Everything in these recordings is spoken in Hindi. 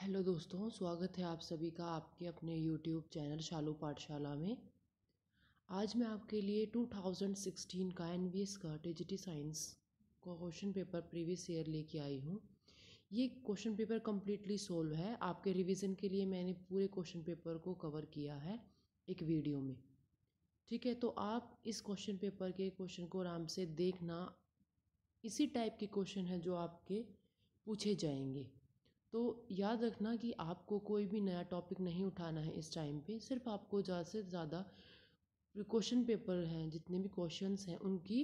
हेलो दोस्तों स्वागत है आप सभी का आपके अपने यूट्यूब चैनल शालू पाठशाला में आज मैं आपके लिए 2016 का एन वी एस का डिजिटी साइंस का क्वेश्चन पेपर प्रीवियस ईयर लेके आई हूँ ये क्वेश्चन पेपर कम्प्लीटली सोल्व है आपके रिवीजन के लिए मैंने पूरे क्वेश्चन पेपर को कवर किया है एक वीडियो में ठीक है तो आप इस क्वेश्चन पेपर के क्वेश्चन को आराम से देखना इसी टाइप के क्वेश्चन हैं जो आपके पूछे जाएंगे तो याद रखना कि आपको कोई भी नया टॉपिक नहीं उठाना है इस टाइम पे सिर्फ आपको ज़्यादा से ज़्यादा क्वेश्चन पेपर हैं जितने भी क्वेश्चंस हैं उनकी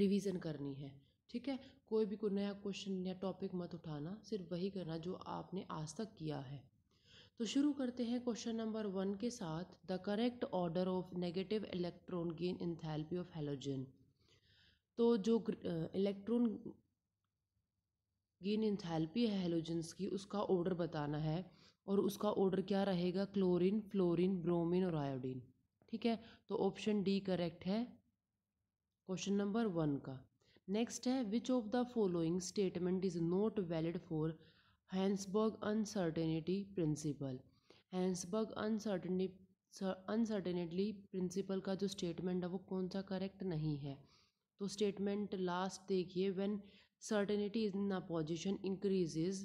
रिवीजन करनी है ठीक है कोई भी कोई नया क्वेश्चन या टॉपिक मत उठाना सिर्फ वही करना जो आपने आज तक किया है तो शुरू करते हैं क्वेश्चन नंबर वन के साथ the correct order of negative electron gain enthalpy of halogen तो जो इलेक्ट्रॉन गेन इंथैल्पी है हेलोजन्स की उसका ऑर्डर बताना है और उसका ऑर्डर क्या रहेगा क्लोरीन फ्लोरीन ब्रोमीन और आयोडीन ठीक है तो ऑप्शन डी करेक्ट है क्वेश्चन नंबर वन का नेक्स्ट है which of the following statement is not valid for Heisenberg uncertainty principle Heisenberg uncertainty uncertainty principle का जो स्टेटमेंट है वो कौन सा करेक्ट नहीं है तो स्टेटमेंट लास्ट देखिए when certainty in a position increases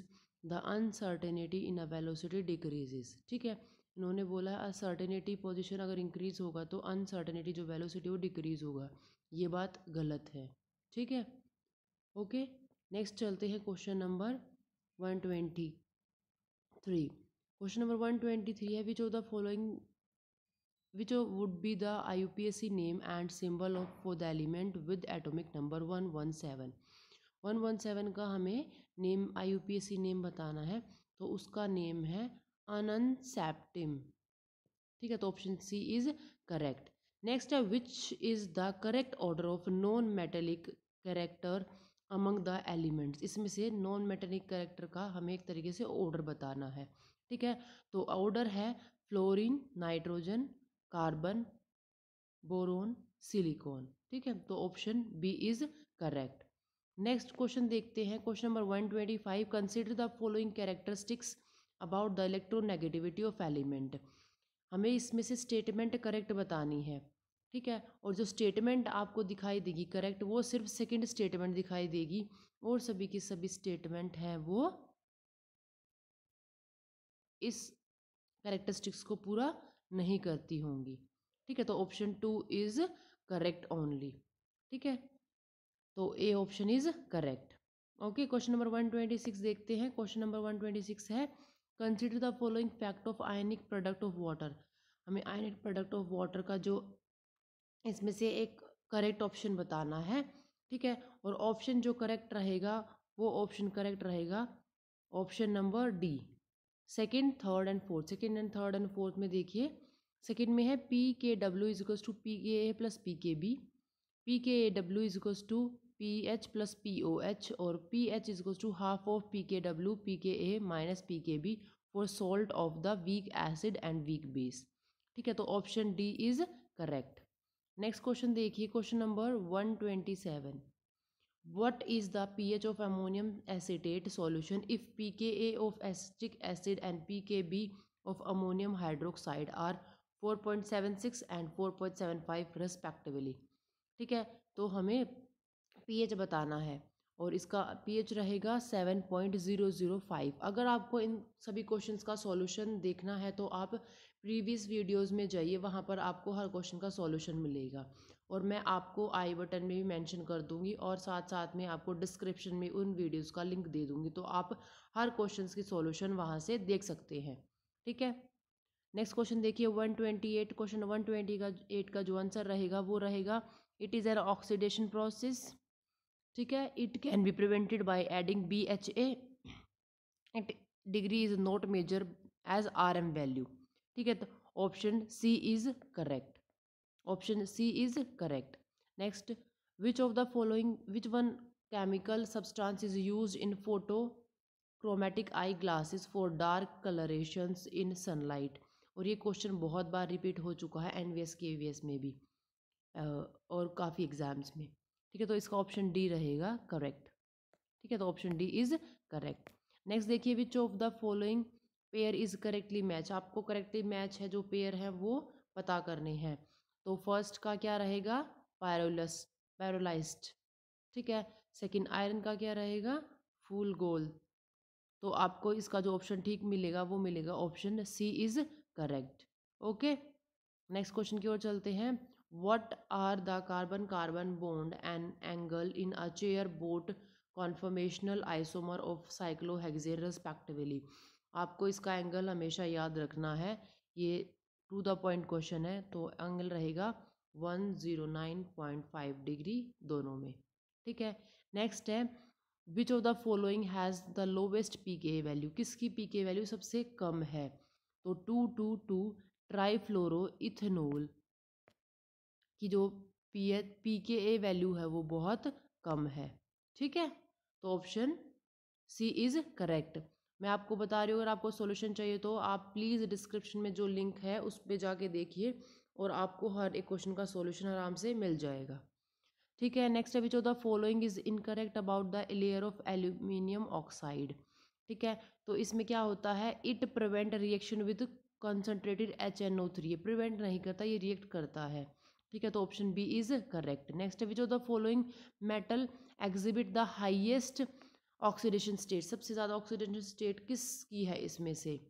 the uncertainty in a velocity decreases ठीक है इन्होंने बोला है अनसर्टेनिटी पोजिशन अगर इंक्रीज होगा तो अनसर्टेनिटी जो वेलोसिटी वो डिक्रीज होगा ये बात गलत है ठीक है ओके नेक्स्ट चलते हैं question number one twenty three question number one twenty three है which of the following which of would be the I U P S C name and symbol of for the element with atomic number one one seven one one seven का हमें name I U P S C name बताना है तो उसका नेम है अनंत सैप्टिम ठीक है तो option C is correct next है which is the correct order of non metallic character among the elements इसमें से नॉन मेटेलिक कैरेक्टर का हमें एक तरीके से ऑर्डर बताना है ठीक है तो ऑर्डर है fluorine nitrogen carbon boron silicon ठीक है तो option B is correct next question देखते हैं question number one twenty five consider the following characteristics about the electronegativity of element हमें इसमें से स्टेटमेंट करेक्ट बतानी है ठीक है और जो स्टेटमेंट आपको दिखाई देगी करेक्ट वो सिर्फ सेकंड स्टेटमेंट दिखाई देगी और सभी की सभी स्टेटमेंट हैं वो इस करेक्टरिस्टिक्स को पूरा नहीं करती होंगी ठीक है तो option two is correct only ठीक है तो A option is correct okay question number one twenty six देखते हैं question number one twenty six है consider the following fact of ionic product of water हमें आयनिक प्रोडक्ट ऑफ वाटर का जो इसमें से एक करेक्ट ऑप्शन बताना है ठीक है और ऑप्शन जो करेक्ट रहेगा वो ऑप्शन करेक्ट रहेगा option number D second third and fourth second and third and fourth में देखिए सेकेंड में है p K W is equals to p K A plus p K B p K A W is equals to p H plus p O H और p H is equals to half of p K W p K A minus p K B for salt of the weak acid and weak base ठीक है तो option D is correct next question देखिए question number one twenty seven what is the p H of ammonium acetate solution if p K A of acetic acid and p K B of ammonium hydroxide are four point seven six and four point seven five respectively ठीक है तो हमें पीएच बताना है और इसका पीएच रहेगा 7.005 अगर आपको इन सभी क्वेश्चंस का सॉल्यूशन देखना है तो आप प्रीवियस वीडियोस में जाइए वहाँ पर आपको हर क्वेश्चन का सॉल्यूशन मिलेगा और मैं आपको आई बटन में भी मेंशन कर दूंगी और साथ साथ में आपको डिस्क्रिप्शन में उन वीडियोस का लिंक दे दूंगी तो आप हर क्वेश्चन की सॉल्यूशन वहाँ से देख सकते हैं ठीक है नेक्स्ट क्वेश्चन देखिए एट क्वेश्चन ट्वेंटी का एट का जो आंसर रहेगा वो रहेगा it is an oxidation process ठीक है it can be prevented by adding B H A it degree is not measure as R M value ठीक है तो option C is correct option C is correct next which of the following which one chemical is use in photo chromatic eye glasses for dark colouration in sunlight और ये क्वेश्चन बहुत बार रिपीट हो चुका है N V S K V S में भी और काफ़ी एग्ज़ाम्स में ठीक है तो इसका ऑप्शन डी रहेगा करेक्ट ठीक है तो option D is correct next देखिए which of the following pair is correctly match आपको करेक्टली मैच है जो पेयर है वो पता करने हैं तो फर्स्ट का क्या रहेगा पायरोलस पैरोलाइज्ड ठीक है सेकंड आयरन का क्या रहेगा फूल गोल तो आपको इसका जो ऑप्शन ठीक मिलेगा वो मिलेगा option C is correct okay next question की ओर चलते हैं what are the carbon carbon bond and angle in a chair boat conformational isomer of cyclohexane respectively आपको इसका एंगल हमेशा याद रखना है ये टू द पॉइंट क्वेश्चन है तो एंगल रहेगा one zero nine point five degree दोनों में ठीक है नेक्स्ट है which of the following has the lowest p K value किसकी पी के वैल्यू सबसे कम है तो two two two fluoro ethanol कि जो पी एच पी के ए वैल्यू है वो बहुत कम है ठीक है तो ऑप्शन सी इज़ करेक्ट मैं आपको बता रही हूँ अगर आपको सोल्यूशन चाहिए तो आप प्लीज़ डिस्क्रिप्शन में जो लिंक है उस पर जाके देखिए और आपको हर एक क्वेश्चन का सोल्यूशन आराम से मिल जाएगा ठीक है नेक्स्ट है which the following is incorrect about the layer of aluminium oxide ठीक है तो इसमें क्या होता है it prevent reaction with concentrated H N O three ये प्रिवेंट नहीं करता ये रिएक्ट करता है ठीक है तो option B is correct next which of the following metal exhibit the highest oxidation state सबसे ज़्यादा ऑक्सीडेशन स्टेट किस की है इसमें से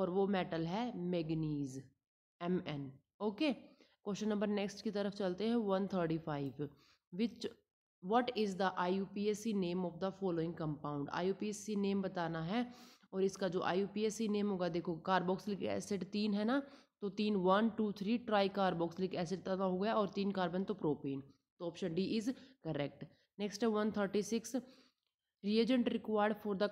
और वो मेटल है manganese M N okay question number next की तरफ चलते हैं one thirty five which what is the I U P S C name of the following compound I U P S C name बताना है और इसका जो I U P S C name होगा देखो कार्बोक्सिलिक एसिड तीन है ना तो तीन one two three tri carboxylic acid तथा हो गया और तीन कार्बन तो प्रोपीन तो option D is correct next है one thirty six reagent required for the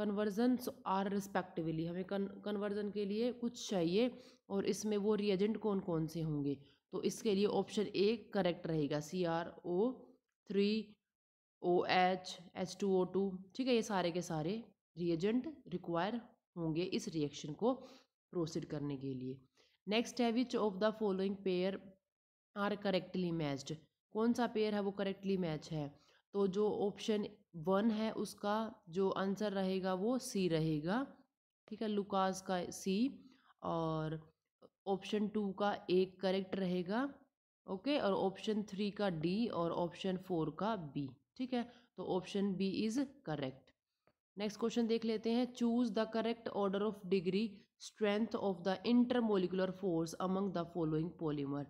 conversion are respectively हमें कन्वर्जन के लिए कुछ चाहिए और इसमें वो रिएजेंट कौन कौन से होंगे तो इसके लिए ऑप्शन ए करेक्ट रहेगा C R O three O H H two O two ठीक है ये सारे के सारे रिएजेंट रिक्वायर होंगे इस रिएक्शन को प्रोसीड करने के लिए नेक्स्ट है which of the following pair are correctly matched कौन सा पेयर है वो करेक्टली मैच है तो जो ऑप्शन वन है उसका जो आंसर रहेगा वो सी रहेगा ठीक है लुकास का सी और ऑप्शन टू का ए करेक्ट रहेगा ओके और ऑप्शन थ्री का डी और ऑप्शन फोर का बी ठीक है तो option B is correct next question देख लेते हैं choose the correct order of degree strength of the intermolecular force among the following polymer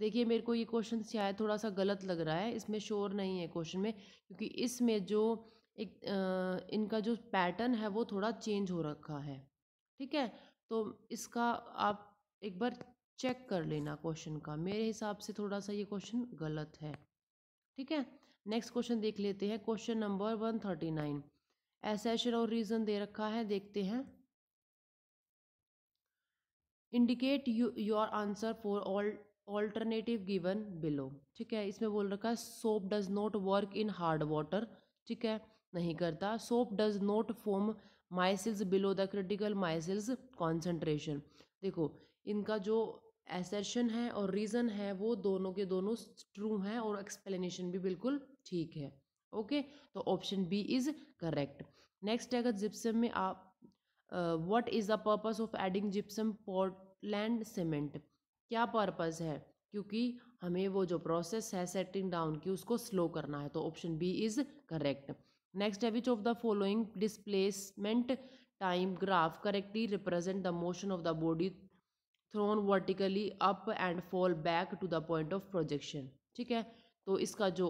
देखिए मेरे को ये क्वेश्चन शायद थोड़ा सा गलत लग रहा है इसमें शोर नहीं है क्वेश्चन में क्योंकि इसमें जो एक आ, इनका जो पैटर्न है वो थोड़ा चेंज हो रखा है ठीक है तो इसका आप एक बार चेक कर लेना क्वेश्चन का मेरे हिसाब से थोड़ा सा ये क्वेश्चन गलत है ठीक है नेक्स्ट क्वेश्चन देख लेते हैं question number one thirty nine assertion और रीज़न दे रखा है देखते हैं indicate you your answer for all alternative given below ठीक है इसमें बोल रखा है soap does not work in hard water ठीक है नहीं करता soap does not form micelles below the critical micelles concentration देखो इनका जो एसेशन है और रीज़न है वो दोनों के दोनों ट्रू हैं और एक्सप्लेनेशन भी बिल्कुल ठीक है ओके तो option B is correct next है अगर जिप्सम में आप what is the purpose of adding gypsum Portland cement क्या पर्पस है क्योंकि हमें वो जो प्रोसेस है सेटिंग डाउन की उसको स्लो करना है तो option B is correct next है which of the following displacement time graph correctly represent the motion of the body thrown vertically up and fall back to the point of projection ठीक है तो इसका जो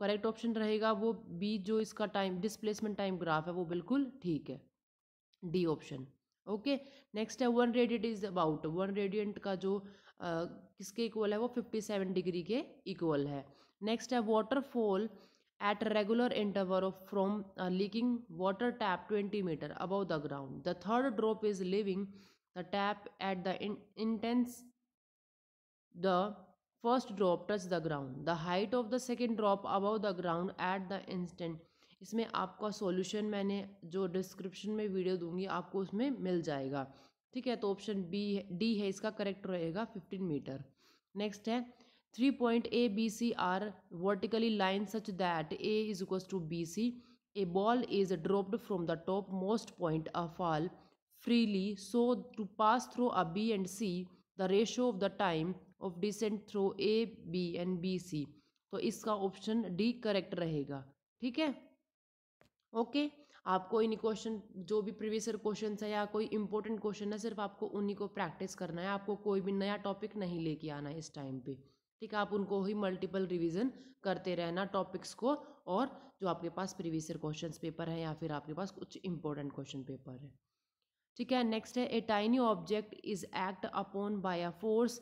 करेक्ट ऑप्शन रहेगा वो बी जो इसका टाइम डिस्प्लेसमेंट टाइम ग्राफ है वो बिल्कुल ठीक है डी ऑप्शन ओके नेक्स्ट है one radiant is about one radiant का जो uh, किसके इक्वल है वो फिफ्टी सेवन डिग्री के इक्वल है नेक्स्ट है water fall at regular interval of from leaking water tap twenty metre above the ground the third drop is leaving the tap at the instant the first drop touch the ground the height of the second drop above the ground at the instant इसमें आपका सॉल्यूशन मैंने जो डिस्क्रिप्शन में वीडियो दूंगी आपको उसमें मिल जाएगा ठीक है तो ऑप्शन बी डी है इसका करेक्ट रहेगा फिफ्टीन मीटर नेक्स्ट है three point A B C are vertically line such that A is equal to B C a ball is dropped from the top most point of all freely so to pass through A B and C the ratio of the time of descent through A B and B C तो इसका ऑप्शन डी करेक्ट रहेगा ठीक है ओके आपको नहीं क्वेश्चन जो भी प्रीवियसर क्वेश्चन है या कोई इंपॉर्टेंट क्वेश्चन है सिर्फ आपको उन्हीं को प्रैक्टिस करना है आपको कोई भी नया टॉपिक नहीं लेके आना है इस टाइम पे ठीक है आप उनको ही मल्टीपल रिवीजन करते रहना टॉपिक्स को और जो आपके पास प्रीवियसर क्वेश्चन पेपर है या फिर आपके पास कुछ इंपॉर्टेंट क्वेश्चन पेपर है ठीक है नेक्स्ट है a tiny object is act upon by a force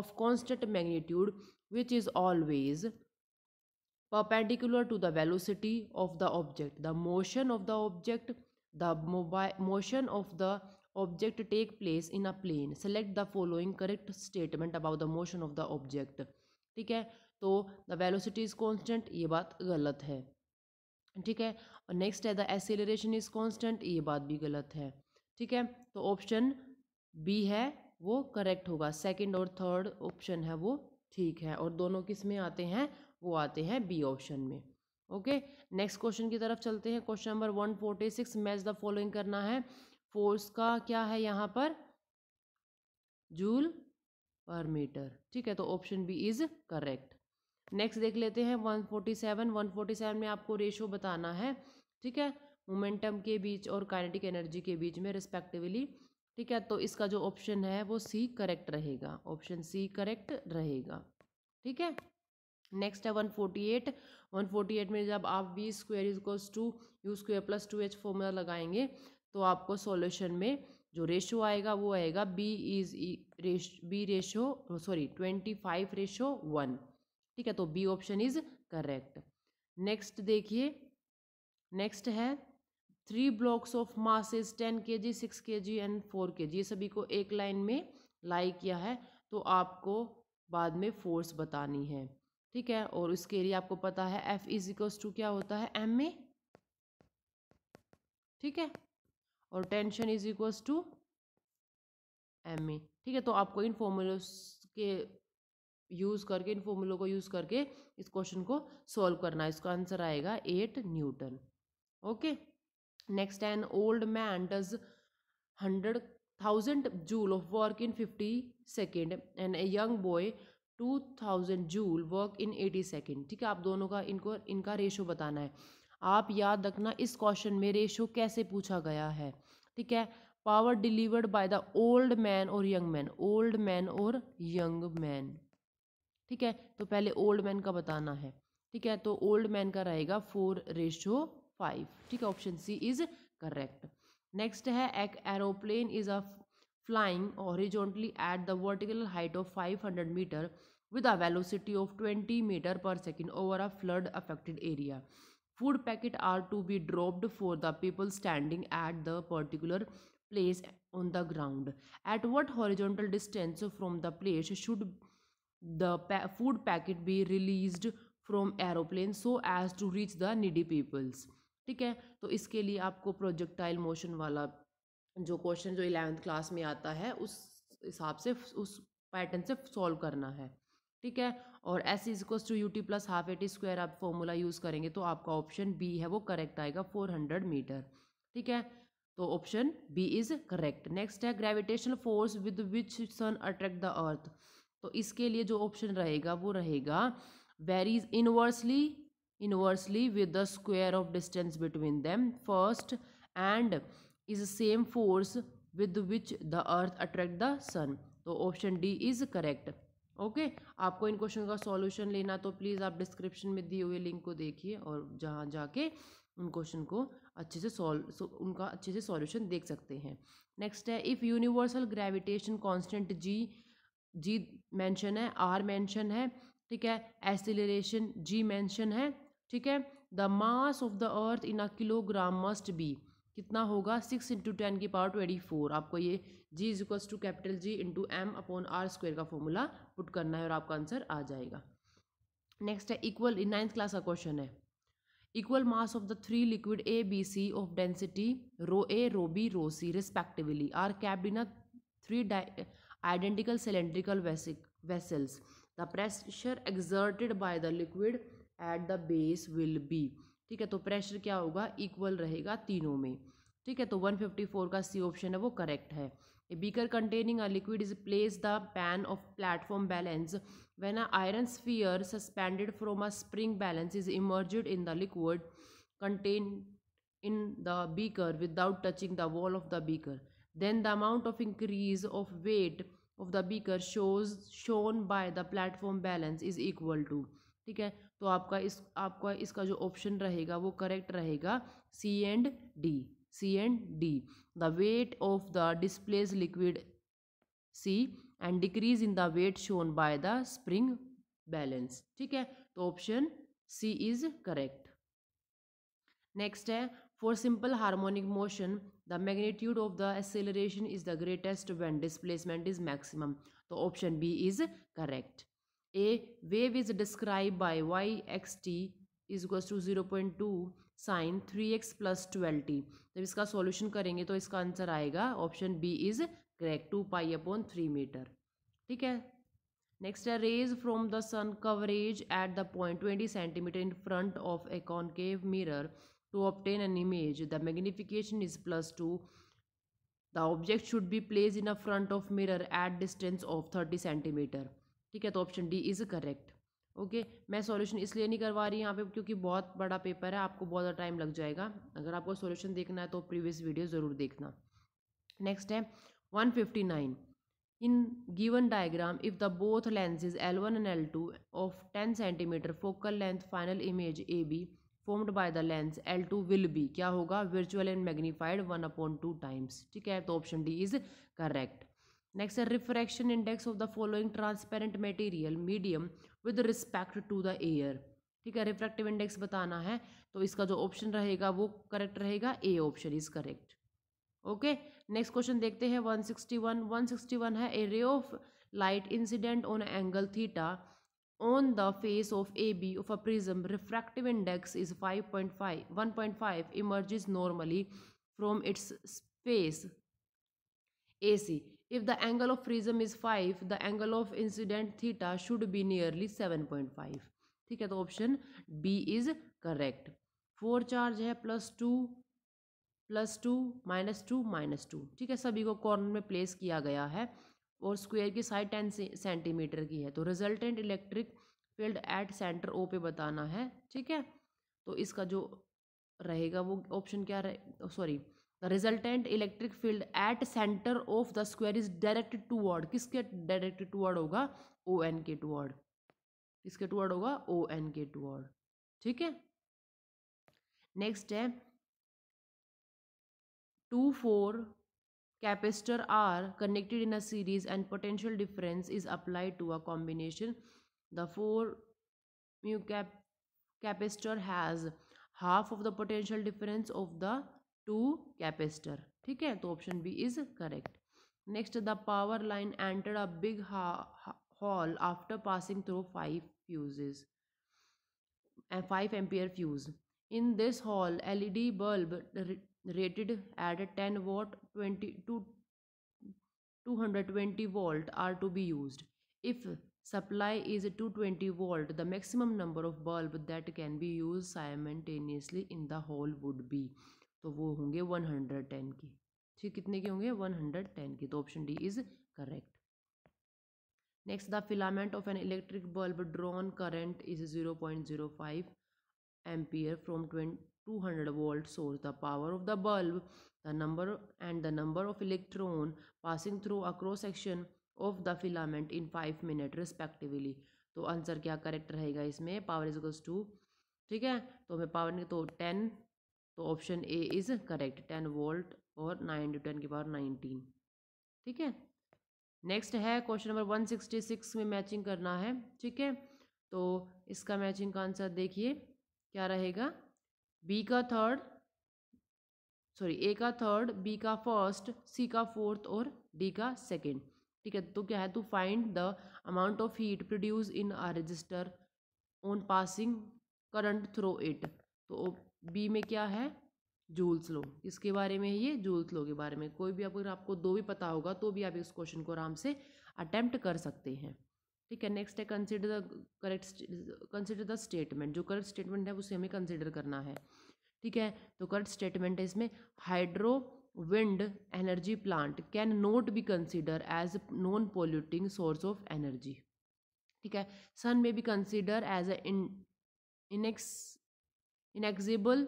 of constant magnitude which is always perpendicular to the velocity of the object the motion of the object the motion of the object take place in a plane select the following correct statement about the motion of the object ठीक है तो द वेलोसिटी इज कांस्टेंट ये बात गलत है ठीक है और नेक्स्ट है द एसिलेशन इज कांस्टेंट ये बात भी गलत है ठीक है तो ऑप्शन बी है वो करेक्ट होगा सेकंड और थर्ड ऑप्शन है वो ठीक है और दोनों किस में आते हैं वो आते हैं बी ऑप्शन में ओके नेक्स्ट क्वेश्चन की तरफ चलते हैं question number one forty six match the following करना है फोर्स का क्या है यहाँ पर जूल पर मीटर ठीक है तो option B is correct next देख लेते हैं one forty seven one forty seven में आपको रेशो बताना है ठीक है मोमेंटम के बीच और काइनेटिक एनर्जी के बीच में रिस्पेक्टिवली ठीक है तो इसका जो ऑप्शन है वो सी करेक्ट रहेगा ऑप्शन सी करेक्ट रहेगा ठीक है नेक्स्ट है one forty eight one forty eight में जब आप V square equals to U square plus two H formula लगाएंगे तो आपको सॉल्यूशन में जो रेशो आएगा वो आएगा बी इज रेश B ratio sorry twenty five ratio one ठीक है तो B option is correct next देखिए नेक्स्ट है three blocks of masses ten K G six के जी एंड फोर के जी ये सभी को एक लाइन में लाई किया है तो आपको बाद में फोर्स बतानी है ठीक है और उसके लिए आपको पता है एफ इज इक्व टू क्या होता है एम ए ठीक है और tension is equal to M A ठीक है तो आपको इन फॉर्मूलों के यूज़ करके इन फॉर्मूलों को यूज़ करके इस क्वेश्चन को सॉल्व करना है इसका आंसर आएगा eight newton okay next an old man does hundred thousand joule of work in fifty second and a young boy two thousand joule work in eighty second ठीक है आप दोनों का इनको इनका रेशो बताना है आप याद रखना इस क्वेश्चन में रेशो कैसे पूछा गया है ठीक है power delivered by the old man और यंग मैन ओल्ड मैन और यंग मैन ठीक है तो पहले ओल्ड मैन का बताना है ठीक है तो ओल्ड मैन का रहेगा फोर रेशो फाइव ठीक है option C is correct next है एक aeroplane is a flying horizontally at the vertical height of 500 meter with a velocity of 20 meter per second over a flood affected area food packet are to be dropped for the people standing at the particular place on the ground at what horizontal distance from the place should the pa food packet be released from aeroplane so as to reach the needy peoples ठीक है तो इसके लिए आपको प्रोजेक्टाइल मोशन वाला जो क्वेश्चन जो इलेवेंथ क्लास में आता है उस हिसाब से उस पैटर्न से सॉल्व करना है ठीक है और S is equals to U T plus half A T square आप फॉर्मूला यूज़ करेंगे तो आपका ऑप्शन बी है वो करेक्ट आएगा फोर हंड्रेड मीटर ठीक है तो option B is correct next है gravitational force with which sun attract the earth तो इसके लिए जो ऑप्शन रहेगा वो रहेगा varies inversely inversely with the square of distance between them first and is same force with which the earth attract the sun तो option D is correct okay आपको इन क्वेश्चन का सॉल्यूशन लेना तो प्लीज़ आप डिस्क्रिप्शन में दिए हुए लिंक को देखिए और जहाँ जाके उन क्वेश्चन को अच्छे से सॉल्व उनका अच्छे से सॉल्यूशन देख सकते हैं नेक्स्ट है if universal gravitation constant G G mention है आर मेंशन है ठीक है एसिलेशन जी मेंशन है ठीक है the mass of the earth in a kilogram must be कितना होगा सिक्स इंटू टेन की पावर ट्वेंटी फोर आपको ये G is equals to capital G into M upon R square का फॉर्मूला पुट करना है और आपका आंसर आ जाएगा नेक्स्ट है इक्वल इन नाइन्थ क्लास का क्वेश्चन है equal mass of the three liquid A B C of density rho A rho B rho C respectively are kept in a three identical cylindrical vessels the pressure exerted by the liquid at the base will be ठीक है तो प्रेशर क्या होगा इक्वल रहेगा तीनों में ठीक है तो 154 का सी ऑप्शन है वो करेक्ट है a beaker containing a liquid is place the pan of platform balance when a iron sphere suspended from a spring balance is immersed in the liquid contain in the beaker without touching the wall of the beaker then the amount of increase of weight of the beaker shows shown by the platform balance is equal to ठीक है तो आपका इस आपका इसका जो ऑप्शन रहेगा वो करेक्ट रहेगा C and D C and D the weight of the displace liquid C and decrease in the weight shown by the spring balance ठीक है तो option C is correct next है for simple harmonic motion the magnitude of the acceleration is the greatest when displacement is maximum तो option B is correct A wave is described by yxt is equals to zero point two sine three X plus twelve T जब इसका सॉल्यूशन करेंगे तो इसका आंसर आएगा option B is correct two pi upon three metre ठीक है नेक्स्ट है rays from the sun converge at the point twenty centimetre in front of a concave mirror to obtain an image the magnification is plus two the object should be place in a front of mirror at distance of thirty centimetre ठीक है तो option D is correct okay मैं सॉल्यूशन इसलिए नहीं करवा रही यहाँ पे क्योंकि बहुत बड़ा पेपर है आपको बहुत ज़्यादा टाइम लग जाएगा अगर आपको सॉल्यूशन देखना है तो प्रीवियस वीडियो ज़रूर देखना नेक्स्ट है one in given diagram if the both lenses L one and L two of ten centimetre focal length final image A B formed by the lens L two will be क्या होगा virtual and magnified one upon two times ठीक है तो option D is correct next है refraction index of the following transparent material medium with respect to the air ठीक है रिफ्रैक्टिव इंडेक्स बताना है तो इसका जो ऑप्शन रहेगा वो करेक्ट रहेगा A option is correct okay next question देखते हैं सिक्सटी वन है a ray of light incident on angle theta on the face of A B of a prism refractive index is five five point one point five emerges normally from its face A C If the angle of prism is 5, the angle of incident theta should be nearly 7.5. ठीक है तो option B is correct four charge है plus two plus two minus two minus two ठीक है सभी को कॉर्नर में प्लेस किया गया है और स्क्वायर की साइड टेन सेंटीमीटर की है तो resultant electric field at centre O पे बताना है ठीक है तो इसका जो रहेगा वो ऑप्शन क्या रहे sorry the resultant electric field at centre of the square is directed toward किसके डायरेक्टेड टू वर्ड होगा ओ एन के टू वर्ड किसके टू वर्ड होगा ओ एन के टू वर्ड ठीक है नेक्स्ट है two four capacitor are connected in a series and potential difference is applied to a combination the four mu cap capacitor has half of the potential difference of the two capacitor ठीक है तो option B is correct next the power line entered a big hall after passing through five five five ampere fuse in this hall bulb rated at 10 watt 20 to 220 volt are to be used if supply is 220 volt the maximum number of bulb that can be used simultaneously in the hall would be तो वो होंगे वन हंड्रेड टेन के ठीक कितने के होंगे वन हंड्रेड टेन के तो option D is correct next the filament of an electric bulb drawn current is zero point zero five ampere from two hundred volt source the power of the bulb the number and the number of electron passing through across cross of the filament in five minute respectively तो आंसर क्या करेक्ट रहेगा इसमें पावर इज टू ठीक है तो हमें पावर तो टेन तो option A is correct ten volt और नाइन टू टेन के पावर नाइनटीन ठीक है नेक्स्ट है question number one sixty six में मैचिंग करना है ठीक है तो इसका मैचिंग का आंसर देखिए क्या रहेगा बी का थर्ड सॉरी ए का थर्ड बी का फर्स्ट सी का फोर्थ और डी का सेकेंड ठीक है तो क्या है to find the amount of heat produce in a resistor on passing current through it तो बी में क्या है जूल्स लो इसके बारे में ये जूल्स लो के बारे में कोई भी अगर आपको दो भी पता होगा तो भी आप इस क्वेश्चन को आराम से अटैम्प्ट कर सकते हैं ठीक है नेक्स्ट है consider the correct consider the statement जो करेक्ट स्टेटमेंट है उसे हमें कंसिडर करना है ठीक है तो करेक्ट स्टेटमेंट है इसमें hydro wind energy plant can not be consider as non polluting source of energy ठीक है सन में be consider as a inex inexhaustible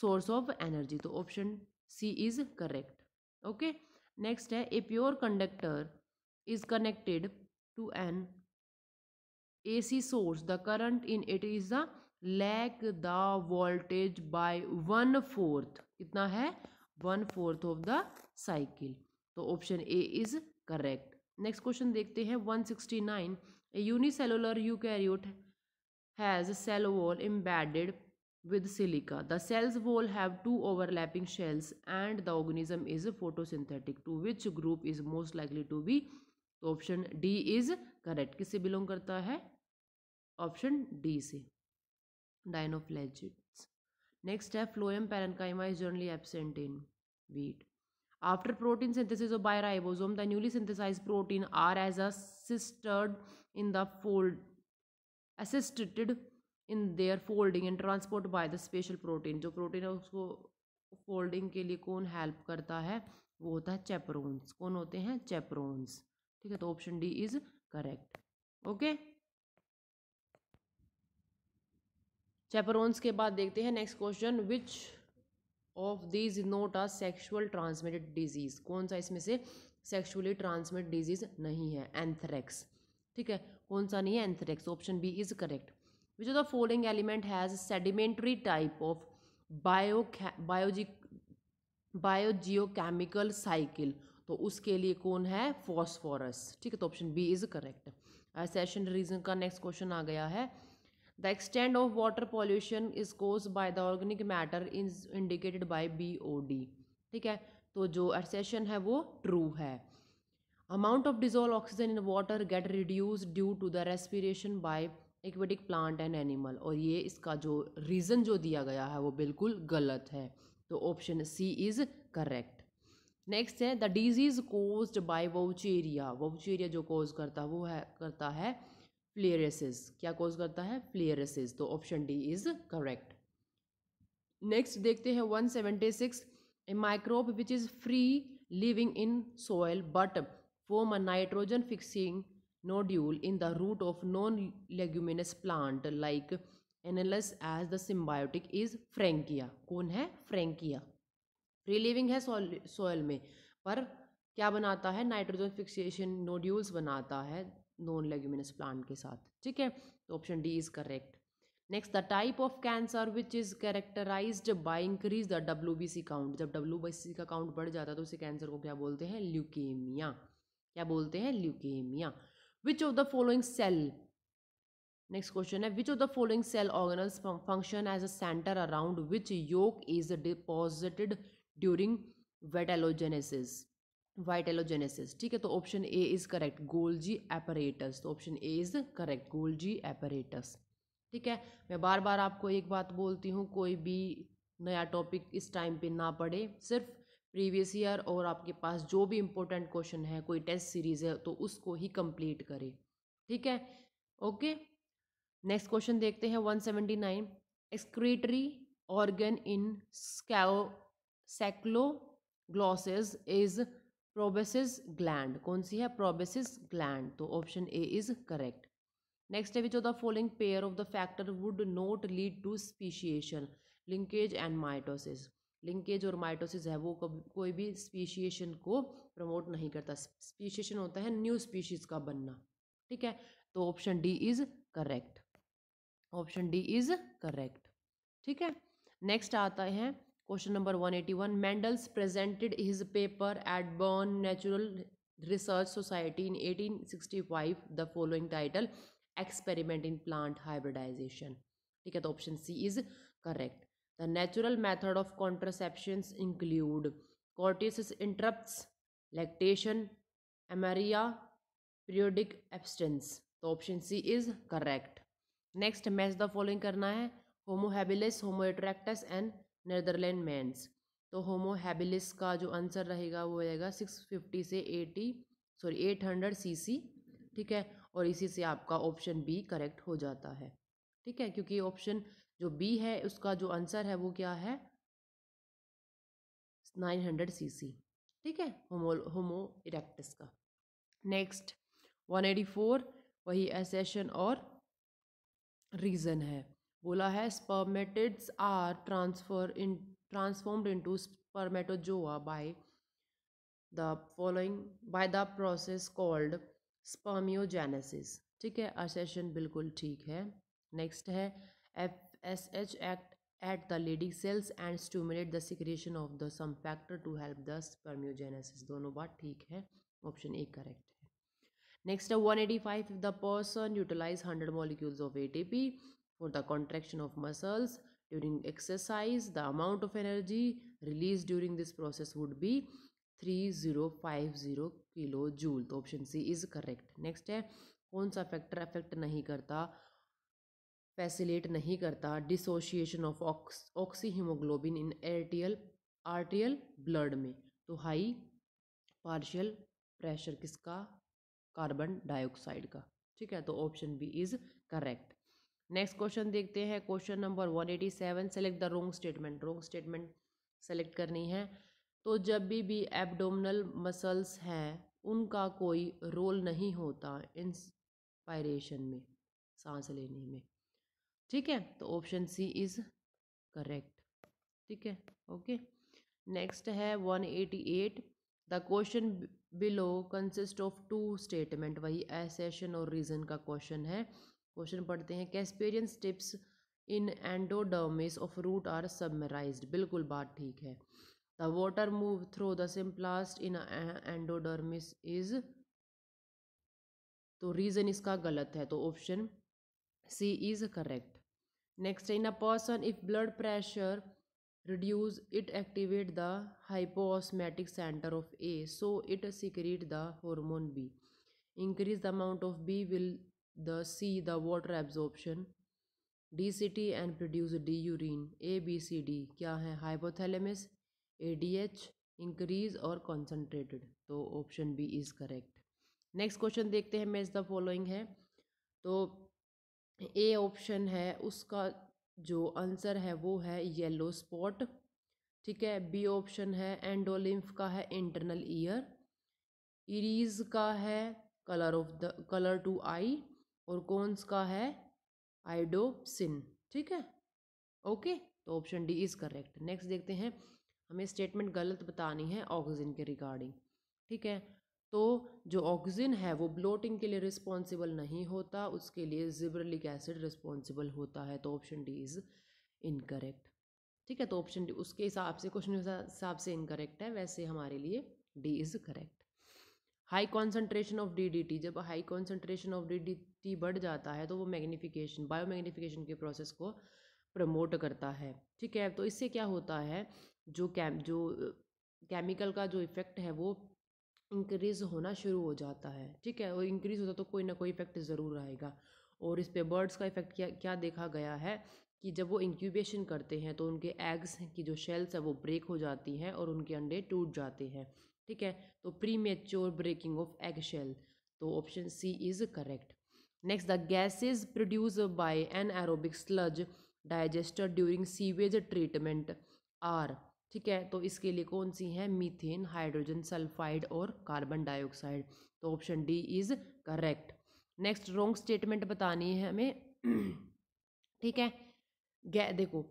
source of energy तो option C is correct okay next है a pure conductor is connected to an AC source the current in it is the lag the voltage by one fourth कितना है one fourth of the cycle तो option A is correct next question देखते हैं one sixty nine a unicellular eukaryote has cell wall embedded with silica. The cell's wall have two overlapping shells and the organism is photosynthetic. To which group is most likely to be? Option D is is correct किससे बिलोंग करता है Option डी से डायनोफ्लैजिट्स नेक्स्ट है phloem parenchyma is generally absent in wheat. After protein synthesis by ribosome, the newly synthesized protein are as assisted in the fold assisted in their folding and transport by the special protein जो प्रोटीन है उसको फोल्डिंग के लिए कौन हेल्प करता है वो होता है चैपरोन्स कौन होते हैं चैपरोन्स ठीक है तो option D is correct okay chaperones के बाद देखते हैं next question which of these not a sexual transmitted disease कौन सा इसमें से सेक्शुअली ट्रांसमिट डिजीज नहीं है एंथ्रेक्स ठीक है कौन सा नहीं है anthrax option B is correct which the the element has has type of of biogeo biogeochemical cycle तो उसके लिए कौन है फॉस्फोरस ठीक है तो option B is correct assertion reason का नेक्स्ट क्वेश्चन आ गया है the extent of water pollution is cause by the organic matter is indicated by B O D ठीक है तो जो एसेशन है वो ट्रू है amount of dissolve oxygen in water get reduce due to the respiration by aquatic plant and animal और ये इसका जो रीज़न जो दिया गया है वो बिल्कुल गलत है तो option C is correct next है the disease cause by Wuchereria Wuchereria जो कोज करता है वो है करता है फ्लेरेसिस क्या कोज करता है फ्लेरेसिस तो option D is correct next देखते हैं one seventy six a microbe which is free living in soil but form a nitrogen fixing nodule in the root of non leguminous plant like analysis as the symbiotic is Frankia कौन है फ्रेंकिया फ्री है सॉयल में पर क्या बनाता है नाइट्रोजन फिक्सेशन नोड्यूल्स बनाता है नॉन लेग्यूमिनस प्लांट के साथ ठीक है तो option D is correct next the type of cancer which is characterize by increase the W B C count जब डब्ल्यू बी सी का काउंट बढ़ जाता है तो उसे कैंसर को क्या बोलते हैं ल्यूकेमिया क्या बोलते हैं leukaemia which of the following cell next question है which of the following cell organelles function as a centre around which yolk is deposited during vitellogenesis vitellogenesis ठीक है तो option A is correct Golgi apparatus तो option A is correct Golgi apparatus ठीक है मैं बार बार आपको एक बात बोलती हूँ कोई भी नया टॉपिक इस टाइम पे ना पढ़े सिर्फ प्रीवियस ईयर और आपके पास जो भी इम्पोर्टेंट क्वेश्चन है कोई टेस्ट सीरीज़ है तो उसको ही कंप्लीट करें ठीक है ओके नेक्स्ट क्वेश्चन देखते हैं one seventy nine excretory organ in Saccoglossus is proboscis gland कौन सी है प्रोबेसिस ग्लैंड तो option A is correct next है which of the following pair of the factor would not lead to speciation linkage and mitosis linkage और माइटोसिस है वो कोई भी स्पीशिएशन को प्रमोट नहीं करता स्पीशिएशन होता है न्यू स्पीशीज का बनना ठीक है तो option D is correct option D is correct ठीक है नेक्स्ट आता है question number one eighty one Mendel's presented his paper at Brunn natural research society in eighteen sixty five the following title experiment in plant hybridisation ठीक है तो option C is correct The natural method of contraception include cortices interrupts, lactation, amaria periodic abstinence. तो option C is correct next match the following करना है Homo habilis Homo erectus and Neanderthal man's तो होमोहेबिलिस का जो आंसर रहेगा वो रहेगा सिक्स फिफ्टी से eighty sorry eight hundred C C ठीक है और इसी से आपका ऑप्शन बी करेक्ट हो जाता है ठीक है क्योंकि ऑप्शन जो बी है उसका जो आंसर है वो क्या है नाइन हंड्रेड सी सी ठीक है होमो होमो इरेक्टस का नेक्स्ट वन एटी फोर वही एसेशन और रीज़न है बोला है spermatids are transfer in transformed into spermatozoa by the following by the process called spermiogenesis ठीक है असेशन बिल्कुल ठीक है नेक्स्ट है F S H act at the Leydig cells and stimulate the secretion of the some factor to help the spermiogenesis दोनों बात ठीक है ऑप्शन ए करेक्ट है नेक्स्ट है one eighty five if the person utilise hundred molecules of A T P for the contraction of muscles during exercise the amount of energy release during this process would be three zero five zero kilo joule तो option C is correct next है कौन सा फैक्टर अफेक्ट नहीं करता फैसिलेट नहीं करता dissociation of ox oxy haemoglobin in arterial arterial blood में तो हाई पार्शियल प्रेशर किसका कार्बन डाइऑक्साइड का ठीक है तो option B is correct next question देखते हैं question number one eighty seven select the wrong statement wrong statement select करनी है तो जब भी भी एब्डोमिनल मसल्स हैं उनका कोई रोल नहीं होता इंस्पायरेशन में सांस लेने में ठीक है तो ऑप्शन सी इज करेक्ट ठीक है ओके नेक्स्ट है one eighty eight the question below consist of two statement वही एसेशन और रीजन का क्वेश्चन है क्वेश्चन पढ़ते हैं Casparian strips in endodermis of root are suberised बिल्कुल बात ठीक है the water move through the symplast in endodermis is तो रीजन इसका गलत है तो option C is correct next in a person if blood pressure reduce it activate the hypo हाइपोसमेटिक centre of A so it secrete the hormone B increase the amount of B will the C the water absorption D C T and produce D urine A B C D क्या है hypothalamus A D H increase और कॉन्सनट्रेटेड तो option B is correct next question देखते हैं मेज द फॉलोइंग है तो ए ऑप्शन है उसका जो आंसर है वो है येलो स्पॉट ठीक है बी ऑप्शन है एंडोलिम्फ का है इंटरनल ईयर इरीज का है colour of the colour to eye और कौनस का है आइडोपसिन ठीक है ओके तो option D is correct next देखते हैं हमें स्टेटमेंट गलत बतानी है ऑक्सीजन के रिगार्डिंग ठीक है तो जो ऑक्सीजन है वो ब्लोटिंग के लिए रिस्पॉन्सिबल नहीं होता उसके लिए जिब्रलिक एसिड रिस्पॉन्सिबल होता है तो ऑप्शन डी इज़ इनकरेक्ट ठीक है तो ऑप्शन डी उसके हिसाब से क्वेश्चन हिसाब से इनकरेक्ट है वैसे हमारे लिए D is correct high concentration of D D T जब high concentration of D D T बढ़ जाता है तो वो मैग्नीफिकेशन बायो मैग्नीफिकेशन के प्रोसेस को प्रमोट करता है ठीक है तो इससे क्या होता है जो कैम जो केमिकल का जो इफेक्ट है वो इंक्रीज़ होना शुरू हो जाता है ठीक है वो इंक्रीज़ होता तो कोई ना कोई इफेक्ट ज़रूर आएगा और इस पर बर्ड्स का इफेक्ट क्या क्या देखा गया है कि जब वो इंक्यूबेशन करते हैं तो उनके एग्स की जो शेल्स है वो ब्रेक हो जाती हैं और उनके अंडे टूट जाते हैं ठीक है तो premature breaking of egg shell तो option C is correct next the gases produce by anaerobic sludge digester during sewage treatment are ठीक है तो इसके लिए कौन सी है मीथेन हाइड्रोजन सल्फाइड और कार्बन डाइऑक्साइड तो option D is correct next wrong statement बतानी है हमें ठीक है गै देखो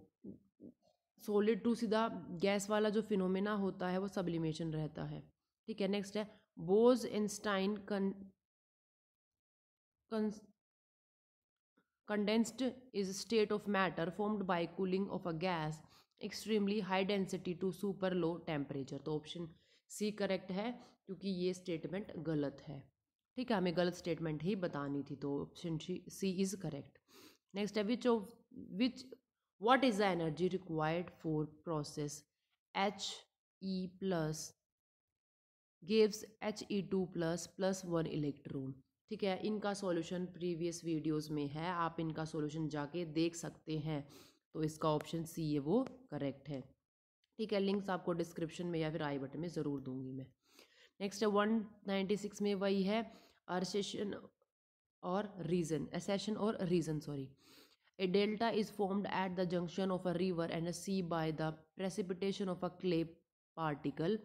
सोलिड टू सीधा गैस वाला जो फिनोमेना होता है वो सब्लिमेशन रहता है ठीक है नेक्स्ट है बोज इंस्टाइन कन condensed is state of matter formed by cooling of a gas extremely high density to super low temperature तो ऑप्शन सी करेक्ट है क्योंकि ये स्टेटमेंट गलत है ठीक है हमें गलत स्टेटमेंट ही बतानी थी तो option C is correct next है which of which what is the energy required for process H E plus gives H E two plus plus one electron ठीक है इनका सॉल्यूशन प्रीवियस वीडियोस में है आप इनका सॉल्यूशन जाके देख सकते हैं तो इसका ऑप्शन सी है वो करेक्ट है ठीक है लिंक्स आपको डिस्क्रिप्शन में या फिर आई बटन में ज़रूर दूंगी मैं नेक्स्ट है वन नाइन्टी सिक्स में वही है अर्सेशन और रीज़न एसेशन और reason sorry a delta is formed at the junction of a river and a sea by the precipitation of a clay particle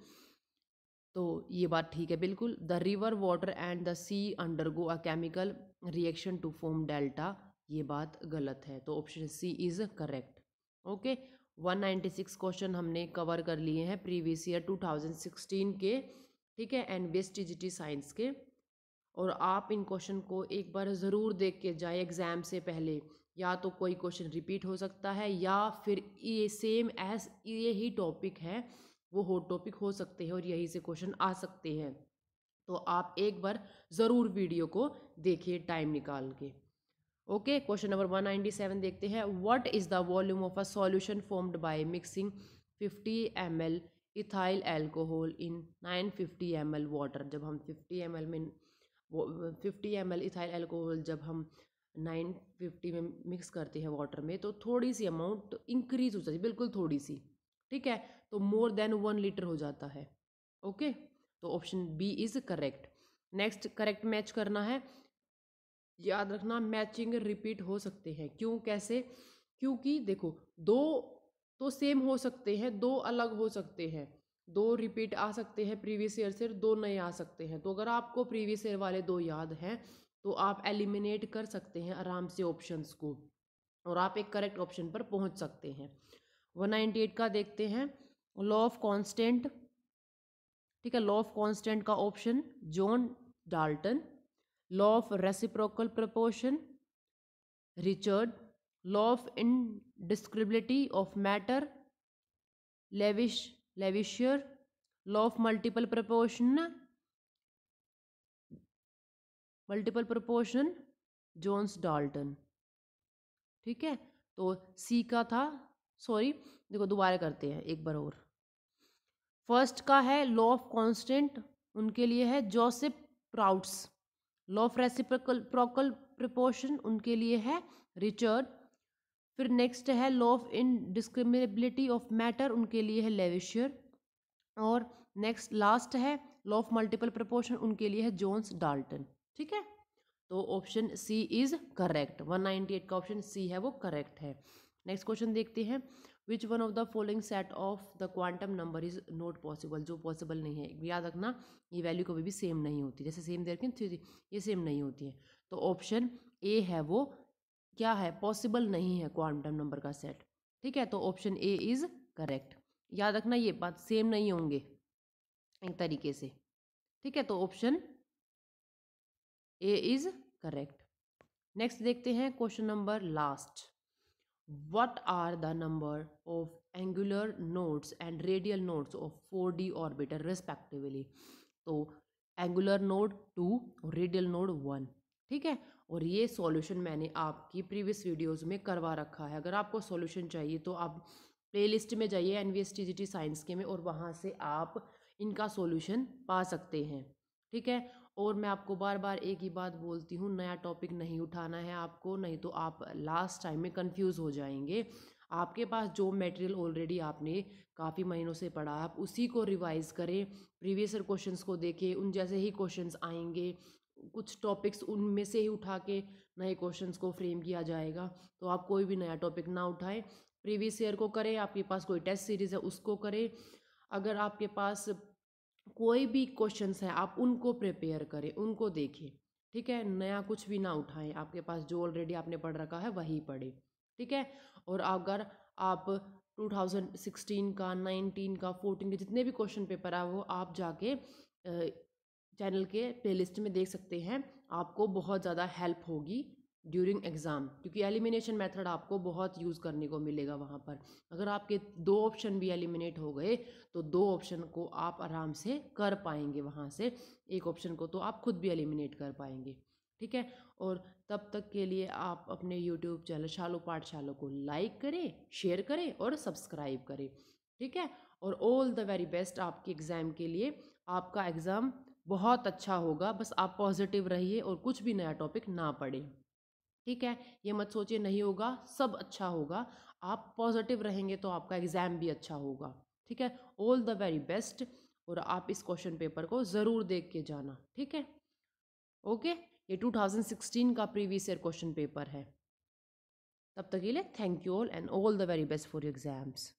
तो ये बात ठीक है बिल्कुल the river water and the sea undergo a chemical reaction to form delta ये बात गलत है तो option C is correct okay 196 question हमने कवर कर लिए हैं प्रीवियस ईयर 2016 के ठीक है एंड बेस्ट टी साइंस के और आप इन क्वेश्चन को एक बार ज़रूर देख के जाए एग्ज़ाम से पहले या तो कोई क्वेश्चन रिपीट हो सकता है या फिर ये सेम एस ये ही टॉपिक है वो हो टॉपिक हो सकते हैं और यही से क्वेश्चन आ सकते हैं तो आप एक बार ज़रूर वीडियो को देखिए टाइम निकाल के okay question number one ninety seven देखते हैं what is the volume of a solution formed by mixing fifty M L ethyl alcohol in nine fifty M L water जब हम फिफ्टी एम एल में fifty M L ethyl alcohol जब हम नाइन फिफ्टी में मिक्स करते हैं वाटर में तो थोड़ी सी अमाउंट इंक्रीज तो हो जाती है बिल्कुल थोड़ी सी ठीक है तो मोर देन वन लीटर हो जाता है ओके तो option B is correct next correct match करना है याद रखना मैचिंग रिपीट हो सकते हैं क्यों कैसे क्योंकि देखो दो तो सेम हो सकते हैं दो अलग हो सकते हैं दो रिपीट आ सकते हैं प्रीवियस ईयर से दो नए आ सकते हैं तो अगर आपको प्रीवियस ईयर वाले दो याद हैं तो आप एलिमिनेट कर सकते हैं आराम से ऑप्शंस को और आप एक करेक्ट ऑप्शन पर पहुंच सकते हैं वन एट का देखते हैं लॉ ऑफ कांस्टेंट ठीक है लॉ ऑफ कांस्टेंट का option John Dalton law of reciprocal proportion richard law of indescribility of matter levish levisher law of multiple proportion multiple proportion John's Dalton ठीक है तो सी का था सॉरी देखो दोबारा करते हैं एक बार और फर्स्ट का है लॉ ऑफ कांस्टेंट उनके लिए है Joseph Proust's law of reciprocal प्रोकल प्रिपोर्शन उनके लिए है रिचर्ड फिर नेक्स्ट है law of indiscriminability of matter उनके लिए है लेविशियर और नेक्स्ट लास्ट है लॉ ऑफ मल्टीपल प्रपोर्शन उनके लिए है जोन्स डाल्टन ठीक है तो ऑप्शन सी इज करेक्ट 198 का ऑप्शन सी है वो करेक्ट है नेक्स्ट क्वेश्चन देखते हैं which one of the following set of the quantum number is not possible जो पॉसिबल नहीं है याद रखना ये वैल्यू कभी भी सेम नहीं होती जैसे सेम दे रखें थ्री ये सेम नहीं होती है तो ऑप्शन ए है वो क्या है पॉसिबल नहीं है क्वांटम नंबर का सेट ठीक है तो ऑप्शन ए इज़ करेक्ट याद रखना ये बात सेम नहीं होंगे एक तरीके से ठीक है तो option A is correct next देखते हैं question number last what are the number of angular nodes and radial nodes of 4d orbital respectively तो एंगुलर नोड टू और रेडियल नोड वन ठीक है और ये सॉल्यूशन मैंने आपकी प्रीवियस वीडियोस में करवा रखा है अगर आपको सॉल्यूशन चाहिए तो आप प्लेलिस्ट में जाइए एन वी साइंस के में और वहाँ से आप इनका सॉल्यूशन पा सकते हैं ठीक है और मैं आपको बार बार एक ही बात बोलती हूँ नया टॉपिक नहीं उठाना है आपको नहीं तो आप लास्ट टाइम में कंफ्यूज हो जाएंगे आपके पास जो मटेरियल ऑलरेडी आपने काफ़ी महीनों से पढ़ा आप उसी को रिवाइज करें प्रीवियस क्वेश्चंस को देखें उन जैसे ही क्वेश्चंस आएंगे कुछ टॉपिक्स उनमें से ही उठा के नए क्वेश्चंस को फ्रेम किया जाएगा तो आप कोई भी नया टॉपिक ना उठाएं प्रीवियस ईयर को करें आपके पास कोई टेस्ट सीरीज़ है उसको करें अगर आपके पास कोई भी क्वेश्चंस है आप उनको प्रिपेयर करें उनको देखें ठीक है नया कुछ भी ना उठाएं आपके पास जो ऑलरेडी आपने पढ़ रखा है वही पढ़ें ठीक है और अगर आप 2016 का 19 का 14 के जितने भी क्वेश्चन पेपर आए वो आप जाके चैनल के प्लेलिस्ट में देख सकते हैं आपको बहुत ज़्यादा हेल्प होगी ड्यूरिंग एग्ज़ाम क्योंकि एलिमिनेशन मेथड आपको बहुत यूज़ करने को मिलेगा वहाँ पर अगर आपके दो ऑप्शन भी एलिमिनेट हो गए तो दो ऑप्शन को आप आराम से कर पाएंगे वहाँ से एक ऑप्शन को तो आप खुद भी एलिमिनेट कर पाएंगे ठीक है और तब तक के लिए आप अपने यूट्यूब चैनल शालो पाठशालो को लाइक करें शेयर करें और सब्सक्राइब करें ठीक है और ऑल द वेरी बेस्ट आपके एग्ज़ाम के लिए आपका एग्ज़ाम बहुत अच्छा होगा बस आप पॉजिटिव रहिए और कुछ भी नया टॉपिक ना पढ़ें ठीक है ये मत सोचिए नहीं होगा सब अच्छा होगा आप पॉजिटिव रहेंगे तो आपका एग्ज़ाम भी अच्छा होगा ठीक है ऑल द वेरी बेस्ट और आप इस क्वेश्चन पेपर को ज़रूर देख के जाना ठीक है ओके ये 2016 का प्रीवियस ईयर क्वेश्चन पेपर है तब तक के लिए thank you all and all the very best for exams